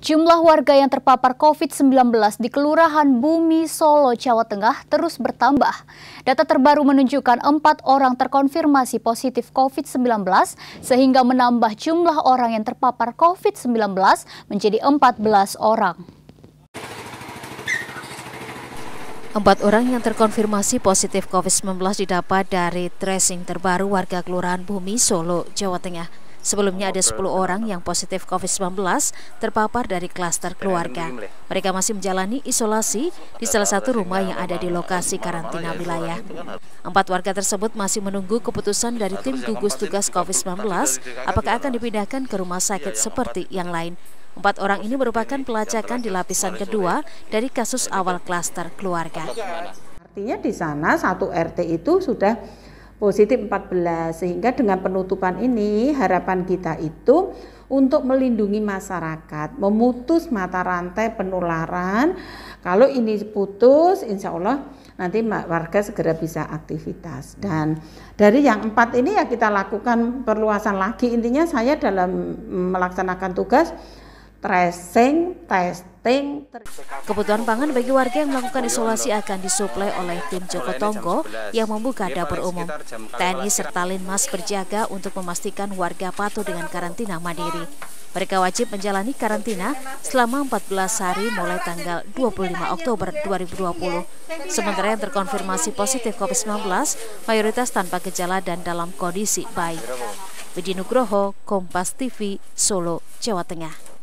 Jumlah warga yang terpapar COVID-19 di Kelurahan Bumi Solo, Jawa Tengah terus bertambah. Data terbaru menunjukkan empat orang terkonfirmasi positif COVID-19 sehingga menambah jumlah orang yang terpapar COVID-19 menjadi 14 orang. Empat orang yang terkonfirmasi positif COVID-19 didapat dari tracing terbaru warga Kelurahan Bumi Solo, Jawa Tengah. Sebelumnya ada 10 orang yang positif COVID-19 terpapar dari klaster keluarga. Mereka masih menjalani isolasi di salah satu rumah yang ada di lokasi karantina wilayah. Kan empat warga tersebut masih menunggu keputusan dari tim gugus tugas COVID-19 apakah akan dipindahkan ke rumah iya, sakit iya, seperti yang lain. Empat orang ini merupakan pelacakan di lapisan kedua dari kasus awal klaster keluarga. Artinya di sana satu RT itu sudah positif 14. Sehingga dengan penutupan ini harapan kita itu untuk melindungi masyarakat, memutus mata rantai penularan. Kalau ini putus, insya Allah nanti warga segera bisa aktivitas. Dan dari yang empat ini ya kita lakukan perluasan lagi. Intinya saya dalam mm, melaksanakan tugas tracing, testing. Kebutuhan pangan bagi warga yang melakukan isolasi akan disuplai oleh tim Joko Tonggo yang membuka dapur umum. TNI serta Linmas berjaga untuk memastikan warga patuh dengan karantina mandiri. Mereka wajib menjalani karantina selama 14 hari mulai tanggal 25 Oktober 2020. Sementara yang terkonfirmasi positif COVID-19, mayoritas tanpa gejala dan dalam kondisi baik. Widi Nugroho, Kompas TV, Solo, Jawa Tengah.